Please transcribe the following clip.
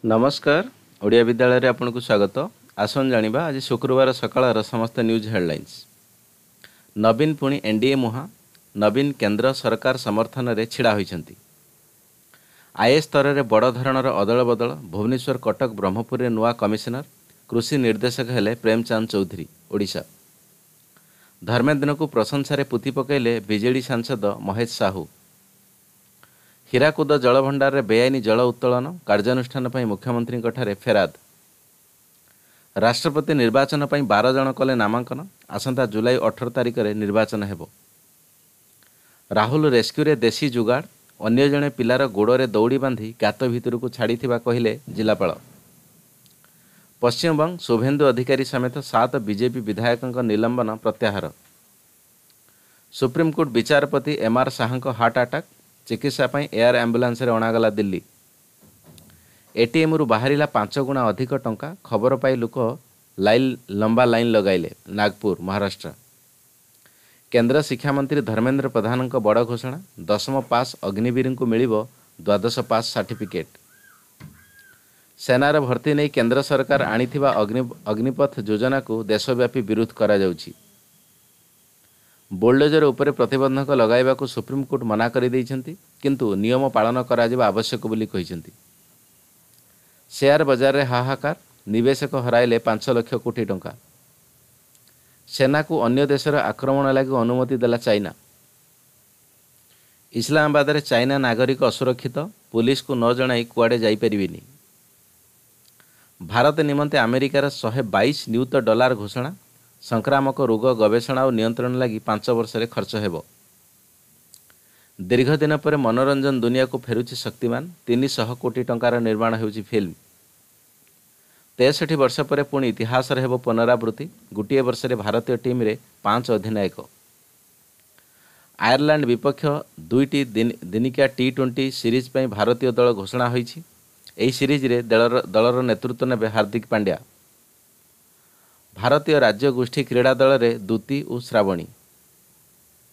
ନମସ୍କାର ଓଡ଼ିଆ ବିଦ୍ୟାଳୟରେ ଆପଣଙ୍କୁ ସ୍ୱାଗତ ଆସନ୍ ଜାଣିବା ଆଜି ଶୁକ୍ରବାର ସକାଳର ସମସ୍ତ ନ୍ୟୁଜ୍ ହେଡ଼ଲାଇନ୍ସ ନବୀନ ପୁଣି ଏନ୍ ଡି ଏ ମୁହାଁ ନବୀନ କେନ୍ଦ୍ର ସରକାର ସମର୍ଥନରେ ଛିଡ଼ା ହୋଇଛନ୍ତି ଆଇଏ ସ୍ତରରେ ବଡ଼ ଧରଣର ଅଦଳ ବଦଳ ଭୁବନେଶ୍ୱର କଟକ ବ୍ରହ୍ମପୁରରେ ନୂଆ କମିଶନର କୃଷି ନିର୍ଦ୍ଦେଶକ ହେଲେ ପ୍ରେମଚାନ୍ଦ ଚୌଧୁରୀ ଓଡ଼ିଶା ଧର୍ମେନ୍ଦ୍ରଙ୍କୁ ପ୍ରଶଂସାରେ ପୁତି ପକାଇଲେ ବିଜେଡ଼ି ସାଂସଦ ମହେଶ ସାହୁ ହୀରାକୁଦ ଜଳଭଣ୍ଡାରରେ ବେଆଇନ ଜଳ ଉତ୍ତୋଳନ କାର୍ଯ୍ୟାନୁଷ୍ଠାନ ପାଇଁ ମୁଖ୍ୟମନ୍ତ୍ରୀଙ୍କଠାରେ ଫେରାଦ ରାଷ୍ଟ୍ରପତି ନିର୍ବାଚନ ପାଇଁ ବାର ଜଣ କଲେ ନାମାଙ୍କନ ଆସନ୍ତା ଜୁଲାଇ ଅଠର ତାରିଖରେ ନିର୍ବାଚନ ହେବ ରାହୁଲ ରେସ୍କ୍ୟୁରେ ଦେଶୀ ଯୋଗାଡ଼ ଅନ୍ୟ ଜଣେ ପିଲାର ଗୋଡ଼ରେ ଦୌଡ଼ି ବାନ୍ଧି ଗାତ ଭିତରକୁ ଛାଡ଼ିଥିବା କହିଲେ ଜିଲ୍ଲାପାଳ ପଶ୍ଚିମବଙ୍ଗ ଶୁଭେନ୍ଦୁ ଅଧିକାରୀ ସମେତ ସାତ ବିଜେପି ବିଧାୟକଙ୍କ ନିଲମ୍ବନ ପ୍ରତ୍ୟାହାର ସୁପ୍ରିମକୋର୍ଟ ବିଚାରପତି ଏମ୍ଆର୍ ଶାହାଙ୍କ ହାର୍ଟ ଆଟାକ୍ ଚିକିତ୍ସା ପାଇଁ ଏୟାର ଆମ୍ବୁଲାନ୍ସରେ ଅଣାଗଲା ଦିଲ୍ଲୀ ଏଟିଏମ୍ରୁ ବାହାରିଲା ପାଞ୍ଚ ଗୁଣା ଅଧିକ ଟଙ୍କା ଖବର ପାଇ ଲୋକ ଲାଇନ୍ ଲମ୍ବା ଲାଇନ୍ ଲଗାଇଲେ ନାଗପୁର ମହାରାଷ୍ଟ୍ର କେନ୍ଦ୍ର ଶିକ୍ଷାମନ୍ତ୍ରୀ ଧର୍ମେନ୍ଦ୍ର ପ୍ରଧାନଙ୍କ ବଡ଼ ଘୋଷଣା ଦଶମ ପାସ୍ ଅଗ୍ନିବୀରଙ୍କୁ ମିଳିବ ଦ୍ୱାଦଶ ପାସ୍ ସାର୍ଟିଫିକେଟ୍ ସେନାର ଭର୍ତ୍ତି ନେଇ କେନ୍ଦ୍ର ସରକାର ଆଣିଥିବା ଅଗ୍ନିପଥ ଯୋଜନାକୁ ଦେଶବ୍ୟାପୀ ବିରୋଧ କରାଯାଉଛି ବୁଲ୍ଡୋଜର ଉପରେ ପ୍ରତିବନ୍ଧକ ଲଗାଇବାକୁ ସୁପ୍ରିମକୋର୍ଟ ମନା କରିଦେଇଛନ୍ତି କିନ୍ତୁ ନିୟମ ପାଳନ କରାଯିବା ଆବଶ୍ୟକ ବୋଲି କହିଛନ୍ତି ସେୟାର ବଜାରରେ ହାହାକାର ନିବେଶକ ହରାଇଲେ ପାଞ୍ଚ ଲକ୍ଷ କୋଟି ଟଙ୍କା ସେନାକୁ ଅନ୍ୟ ଦେଶର ଆକ୍ରମଣ ଲାଗି ଅନୁମତି ଦେଲା ଚାଇନା ଇସଲାମାବାଦରେ ଚାଇନା ନାଗରିକ ଅସୁରକ୍ଷିତ ପୁଲିସ୍କୁ ନ ଜଣାଇ କୁଆଡ଼େ ଯାଇପାରିବିନି ଭାରତ ନିମନ୍ତେ ଆମେରିକାର ଶହେ ବାଇଶ ନିୟୁତ ଡଲାର ଘୋଷଣା ସଂକ୍ରାମକ ରୋଗ ଗବେଷଣା ଓ ନିୟନ୍ତ୍ରଣ ଲାଗି ପାଞ୍ଚ ବର୍ଷରେ ଖର୍ଚ୍ଚ ହେବ ଦୀର୍ଘ ଦିନ ପରେ ମନୋରଞ୍ଜନ ଦୁନିଆକୁ ଫେରୁଛି ଶକ୍ତିମାନ ତିନିଶହ କୋଟି ଟଙ୍କାର ନିର୍ମାଣ ହେଉଛି ଫିଲ୍ମ ତେଷଠି ବର୍ଷ ପରେ ପୁଣି ଇତିହାସରେ ହେବ ପୁନରାବୃତ୍ତି ଗୋଟିଏ ବର୍ଷରେ ଭାରତୀୟ ଟିମ୍ରେ ପାଞ୍ଚ ଅଧିନାୟକ ଆୟର୍ଲାଣ୍ଡ ବିପକ୍ଷ ଦୁଇଟି ଦିନିକିଆ ଟି ଟ୍ୱେଣ୍ଟି ସିରିଜ୍ ପାଇଁ ଭାରତୀୟ ଦଳ ଘୋଷଣା ହୋଇଛି ଏହି ସିରିଜ୍ରେ ଦଳର ନେତୃତ୍ୱ ନେବେ ହାର୍ଦ୍ଦିକ ପାଣ୍ଡ୍ୟା ଭାରତୀୟ ରାଜ୍ୟଗୋଷ୍ଠୀ କ୍ରୀଡ଼ା ଦଳରେ ଦୂତି ଓ ଶ୍ରାବଣୀ